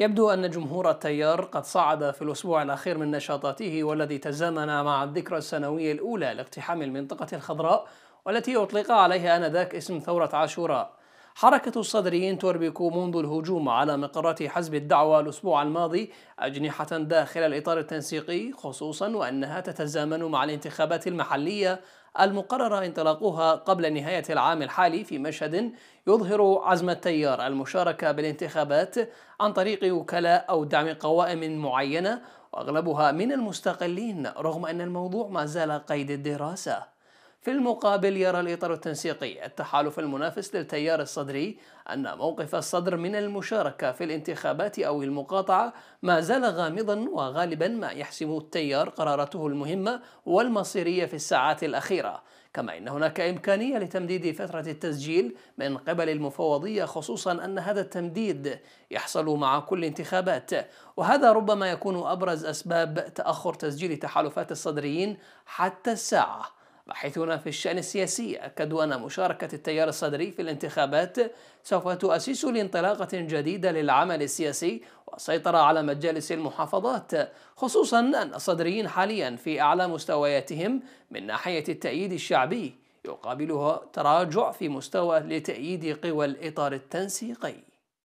يبدو أن جمهور التيار قد صعد في الأسبوع الأخير من نشاطاته والذي تزامن مع الذكرى السنوية الأولى لاقتحام المنطقة الخضراء والتي أطلق عليها آنذاك اسم ثورة عاشوراء حركة الصدريين تربك منذ الهجوم على مقرات حزب الدعوة الأسبوع الماضي أجنحة داخل الإطار التنسيقي خصوصا وأنها تتزامن مع الانتخابات المحلية المقررة انطلاقها قبل نهاية العام الحالي في مشهد يظهر عزم التيار المشاركة بالانتخابات عن طريق وكلاء أو دعم قوائم معينة وأغلبها من المستقلين رغم أن الموضوع ما زال قيد الدراسة في المقابل يرى الإطار التنسيقي التحالف المنافس للتيار الصدري أن موقف الصدر من المشاركة في الانتخابات أو المقاطعة ما زال غامضا وغالبا ما يحسم التيار قراراته المهمة والمصيرية في الساعات الأخيرة كما إن هناك إمكانية لتمديد فترة التسجيل من قبل المفوضية خصوصا أن هذا التمديد يحصل مع كل انتخابات وهذا ربما يكون أبرز أسباب تأخر تسجيل تحالفات الصدريين حتى الساعة باحثون في الشأن السياسي أكدوا أن مشاركة التيار الصدري في الانتخابات سوف تؤسس لانطلاقة جديدة للعمل السياسي والسيطرة على مجالس المحافظات خصوصا أن الصدريين حاليا في أعلى مستوياتهم من ناحية التأييد الشعبي يقابلها تراجع في مستوى لتأييد قوى الإطار التنسيقي